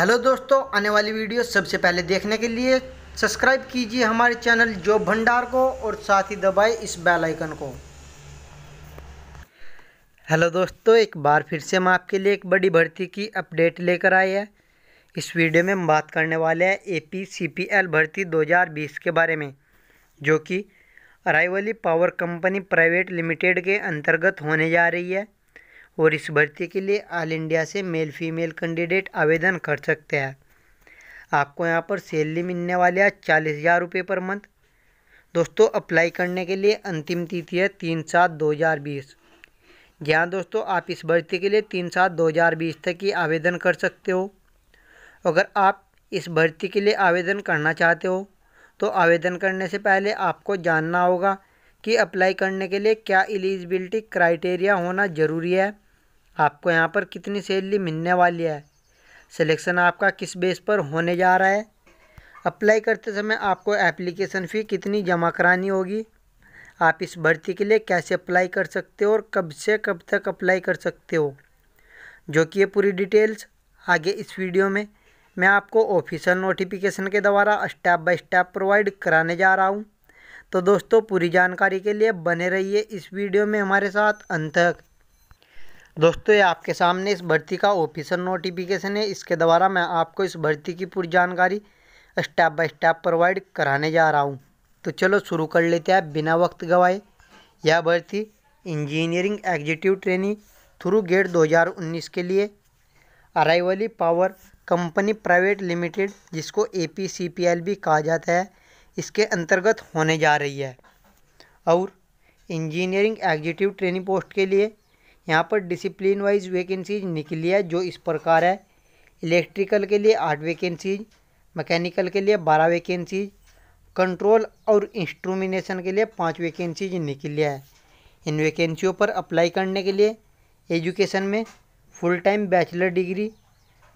hello दोस्तों आने वाली वीडियो सबसे पहले देखने के लिए सब्सक्राइब कीजिए हमारे चैनल जॉब भंडार को और साथ ही दबाए इस बेल आइकन को हेलो दोस्तों एक बार फिर से हम आपके लिए एक बड़ी भर्ती की अपडेट लेकर आए हैं इस वीडियो में हम बात करने वाले हैं A P C P L भर्ती 2020 के बारे में जो कि Aravali power company private limited के अंतर्गत होने जा रही है और इस भर्ती के लिए ऑल इंडिया से मेल फीमेल कैंडिडेट आवेदन कर सकते हैं आपको यहाँ पर सैलरी मिलने वाली है चालीस हज़ार रुपये पर मंथ दोस्तों अप्लाई करने के लिए अंतिम तिथि है तीन सात दो हज़ार बीस जी हाँ दोस्तों आप इस भर्ती के लिए तीन सात दो हज़ार बीस तक ही आवेदन कर सकते हो अगर आप इस भर्ती के लिए आवेदन करना चाहते हो तो आवेदन करने से पहले आपको जानना होगा कि अप्लाई करने के लिए क्या एलिजिबिलिटी क्राइटेरिया होना ज़रूरी है आपको यहाँ पर कितनी सैलरी मिलने वाली है सिलेक्शन आपका किस बेस पर होने जा रहा है अप्लाई करते समय आपको एप्लीकेशन फ़ी कितनी जमा करानी होगी आप इस भर्ती के लिए कैसे अप्लाई कर सकते हो और कब से कब तक अप्लाई कर सकते हो जो कि ये पूरी डिटेल्स आगे इस वीडियो में मैं आपको ऑफिशियल नोटिफिकेशन के द्वारा स्टेप बाय स्टेप प्रोवाइड कराने जा रहा हूँ तो दोस्तों पूरी जानकारी के लिए बने रहिए इस वीडियो में हमारे साथ अंत तक दोस्तों ये आपके सामने इस भर्ती का ऑफिसर नोटिफिकेशन है इसके द्वारा मैं आपको इस भर्ती की पूरी जानकारी स्टेप बाय स्टेप प्रोवाइड कराने जा रहा हूँ तो चलो शुरू कर लेते हैं बिना वक्त गवाए यह भर्ती engineering executive training through GATE 2019 के लिए Aravali power company private limited जिसको A P C P L भी कहा जाता है इसके अंतर्गत होने जा रही है और इंजीनियरिंग एग्जीक्यूटिव ट्रेनिंग पोस्ट के लिए यहाँ पर डिसिप्लिन वाइज वैकेंसीज निकली है जो इस प्रकार है इलेक्ट्रिकल के लिए आठ वैकेंसीज मैकेनिकल के लिए बारह वैकेंसीज कंट्रोल और इंस्ट्रूमिनेशन के लिए पाँच वैकेंसीज निकली है इन वैकेंसियों पर अप्लाई करने के लिए एजुकेशन में फुल टाइम बैचलर डिग्री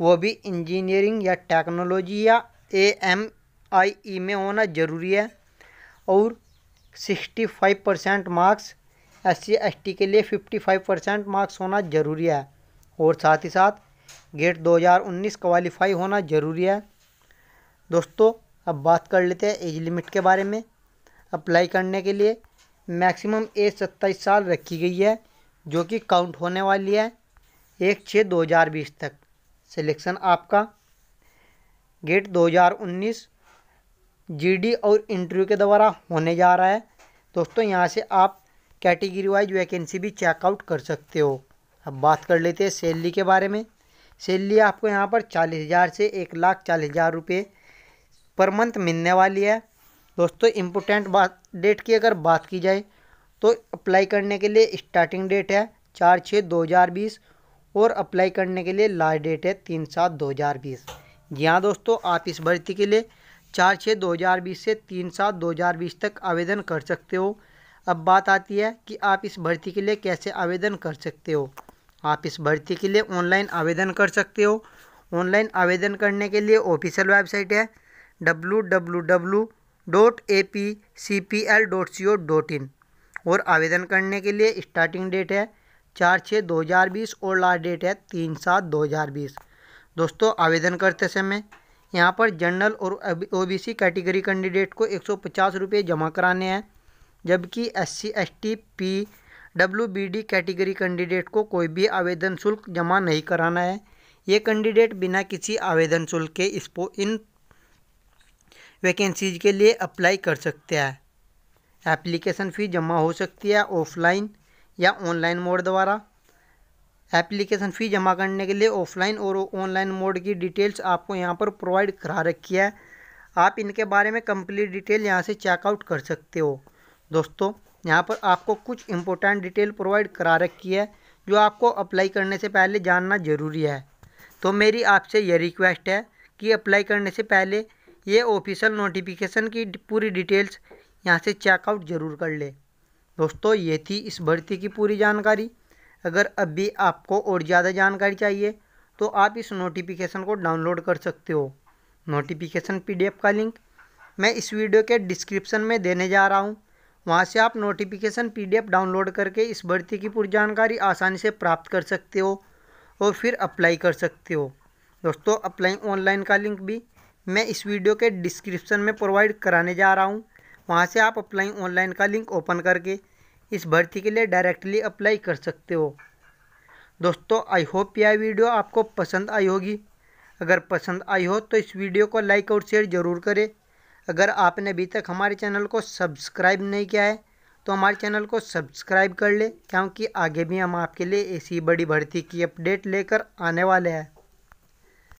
वो भी इंजीनियरिंग या टेक्नोलॉजी या एम आई ई e में होना ज़रूरी है और sixty five percent marks S C S T के लिए फिफ्टी फाइव परसेंट मार्क्स होना ज़रूरी है और साथ ही साथ गेट 2019 क्वालिफाई होना ज़रूरी है दोस्तों अब बात कर लेते हैं एज लिमिट के बारे में अप्लाई करने के लिए मैक्सिमम एज सत्ताईस साल रखी गई है जो कि काउंट होने वाली है एक छः दो हज़ार बीस तक सिलेक्शन आपका गेट 2019 जीडी और इंटरव्यू के द्वारा होने जा रहा है दोस्तों यहाँ से आप कैटेगरी वाइज वैकेंसी भी चेकआउट कर सकते हो अब बात कर लेते हैं सैलरी के बारे में सैलरी आपको यहाँ पर चालीस हज़ार से एक लाख चालीस हज़ार रुपये पर मंथ मिलने वाली है दोस्तों इम्पोर्टेंट बात डेट की अगर बात की जाए तो अप्लाई करने के लिए स्टार्टिंग डेट है चार छः दो हज़ार बीस और अप्लाई करने के लिए लास्ट डेट है तीन सात दो हज़ार बीस जी हाँ दोस्तों आप इस भर्ती के लिए चार छः दो हज़ार बीस से तीन सात दो हज़ार बीस तक आवेदन कर सकते हो अब बात आती है कि आप इस भर्ती के लिए कैसे आवेदन कर सकते हो आप इस भर्ती के लिए ऑनलाइन आवेदन कर सकते हो ऑनलाइन आवेदन करने के लिए ऑफिशियल वेबसाइट है W W W dot A P C P L dot C O dot in और आवेदन करने के लिए स्टार्टिंग डेट है चार छः दो हज़ार बीस और लास्ट डेट है तीन सात दो हज़ार बीस दोस्तों आवेदन करते समय यहाँ पर जनरल और ओबीसी कैटेगरी कैंडिडेट को एक सौ पचास रुपये जमा कराने हैं जबकि S C S T P W B D category candidate को कोई भी आवेदन शुल्क जमा नहीं कराना है ये कैंडिडेट बिना किसी आवेदन शुल्क के इसको इन वैकेंसीज के लिए अप्लाई कर सकते हैं एप्लीकेशन फ़ी जमा हो सकती है ऑफलाइन या ऑनलाइन मोड द्वारा एप्लीकेशन फ़ी जमा करने के लिए ऑफलाइन और ऑनलाइन मोड की डिटेल्स आपको यहाँ पर प्रोवाइड करा रखी है आप इनके बारे में कम्प्लीट डिटेल यहाँ से चेकआउट कर सकते हो दोस्तों यहाँ पर आपको कुछ इंपॉर्टेंट डिटेल प्रोवाइड करा रखी है जो आपको अप्लाई करने से पहले जानना ज़रूरी है तो मेरी आपसे यह रिक्वेस्ट है कि अप्लाई करने से पहले ये ऑफिशियल नोटिफिकेशन की पूरी डिटेल्स यहाँ से चेकआउट ज़रूर कर ले दोस्तों ये थी इस भर्ती की पूरी जानकारी अगर अभी आपको और ज़्यादा जानकारी चाहिए तो आप इस नोटिफिकेशन को डाउनलोड कर सकते हो नोटिफिकेशन पीडीएफ का लिंक मैं इस वीडियो के डिस्क्रिप्शन में देने जा रहा हूँ वहाँ से आप नोटिफिकेशन पीडीएफ डाउनलोड करके इस भर्ती की पूरी जानकारी आसानी से प्राप्त कर सकते हो और फिर अप्लाई कर सकते हो दोस्तों अप्लाई ऑनलाइन का लिंक भी मैं इस वीडियो के डिस्क्रिप्शन में प्रोवाइड कराने जा रहा हूँ वहाँ से आप अप्लाई ऑनलाइन का लिंक ओपन करके इस भर्ती के लिए डायरेक्टली अप्लाई कर सकते हो दोस्तों आई होप यह वीडियो आपको पसंद आई होगी अगर पसंद आई हो तो इस वीडियो को लाइक और शेयर ज़रूर करें अगर आपने अभी तक हमारे चैनल को सब्सक्राइब नहीं किया है तो हमारे चैनल को सब्सक्राइब कर ले क्योंकि आगे भी हम आपके लिए ऐसी बड़ी भर्ती की अपडेट लेकर आने वाले हैं